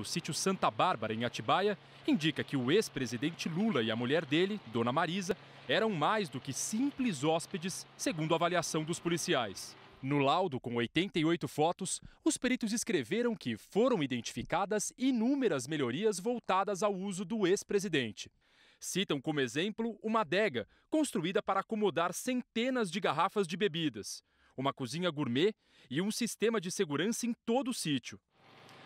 O sítio Santa Bárbara, em Atibaia, indica que o ex-presidente Lula e a mulher dele, Dona Marisa, eram mais do que simples hóspedes, segundo a avaliação dos policiais. No laudo, com 88 fotos, os peritos escreveram que foram identificadas inúmeras melhorias voltadas ao uso do ex-presidente. Citam como exemplo uma adega, construída para acomodar centenas de garrafas de bebidas, uma cozinha gourmet e um sistema de segurança em todo o sítio.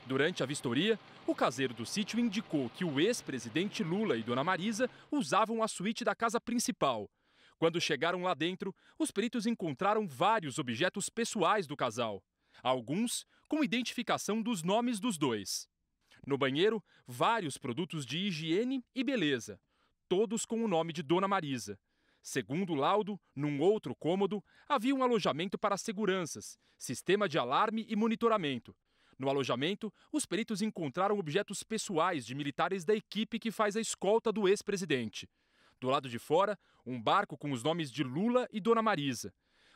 Durante a vistoria, o caseiro do sítio indicou que o ex-presidente Lula e Dona Marisa usavam a suíte da casa principal. Quando chegaram lá dentro, os peritos encontraram vários objetos pessoais do casal, alguns com identificação dos nomes dos dois. No banheiro, vários produtos de higiene e beleza, todos com o nome de Dona Marisa. Segundo o laudo, num outro cômodo, havia um alojamento para seguranças, sistema de alarme e monitoramento. No alojamento, os peritos encontraram objetos pessoais de militares da equipe que faz a escolta do ex-presidente. Do lado de fora, um barco com os nomes de Lula e Dona Marisa.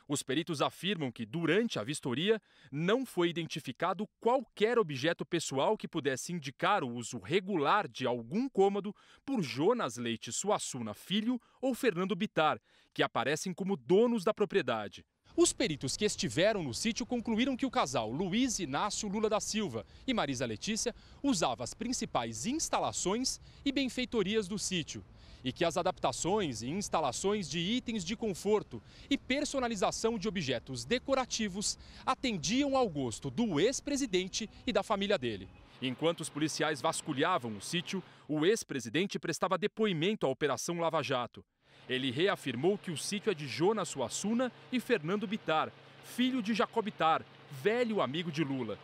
Os peritos afirmam que, durante a vistoria, não foi identificado qualquer objeto pessoal que pudesse indicar o uso regular de algum cômodo por Jonas Leite Suassuna Filho ou Fernando Bitar, que aparecem como donos da propriedade. Os peritos que estiveram no sítio concluíram que o casal Luiz Inácio Lula da Silva e Marisa Letícia usava as principais instalações e benfeitorias do sítio e que as adaptações e instalações de itens de conforto e personalização de objetos decorativos atendiam ao gosto do ex-presidente e da família dele. Enquanto os policiais vasculhavam o sítio, o ex-presidente prestava depoimento à Operação Lava Jato. Ele reafirmou que o sítio é de Jonas Suassuna e Fernando Bitar, filho de Jacob Bitar, velho amigo de Lula.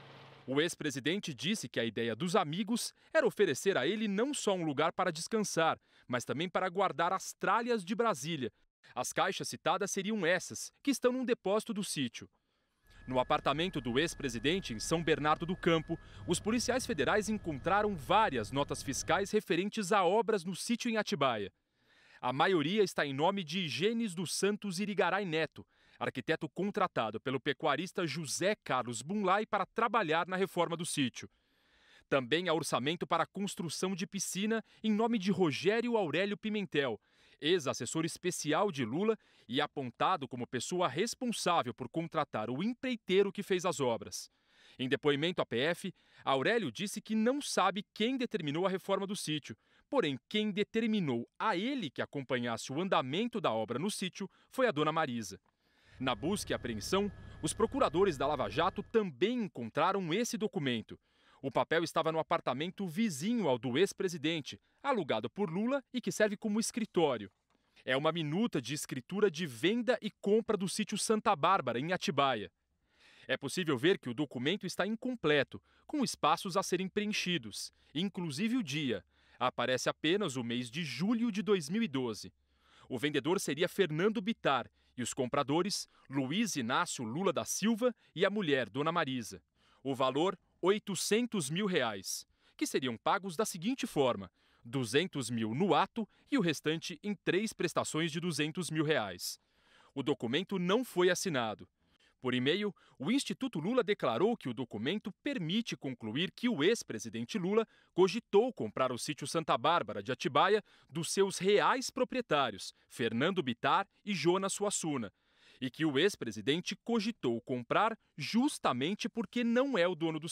O ex-presidente disse que a ideia dos amigos era oferecer a ele não só um lugar para descansar, mas também para guardar as tralhas de Brasília. As caixas citadas seriam essas, que estão num depósito do sítio. No apartamento do ex-presidente em São Bernardo do Campo, os policiais federais encontraram várias notas fiscais referentes a obras no sítio em Atibaia. A maioria está em nome de Higienez dos Santos Irigaray Neto, arquiteto contratado pelo pecuarista José Carlos Bunlai para trabalhar na reforma do sítio. Também há orçamento para a construção de piscina em nome de Rogério Aurélio Pimentel, ex-assessor especial de Lula e apontado como pessoa responsável por contratar o empreiteiro que fez as obras. Em depoimento à PF, Aurélio disse que não sabe quem determinou a reforma do sítio, Porém, quem determinou a ele que acompanhasse o andamento da obra no sítio foi a dona Marisa. Na busca e apreensão, os procuradores da Lava Jato também encontraram esse documento. O papel estava no apartamento vizinho ao do ex-presidente, alugado por Lula e que serve como escritório. É uma minuta de escritura de venda e compra do sítio Santa Bárbara, em Atibaia. É possível ver que o documento está incompleto, com espaços a serem preenchidos, inclusive o dia, Aparece apenas o mês de julho de 2012. O vendedor seria Fernando Bitar e os compradores Luiz Inácio Lula da Silva e a mulher, Dona Marisa. O valor, 800 mil reais, que seriam pagos da seguinte forma: 200 mil no ato e o restante em três prestações de 200 mil reais. O documento não foi assinado. Por e-mail, o Instituto Lula declarou que o documento permite concluir que o ex-presidente Lula cogitou comprar o sítio Santa Bárbara de Atibaia dos seus reais proprietários, Fernando Bitar e Jonas Suassuna, e que o ex-presidente cogitou comprar justamente porque não é o dono do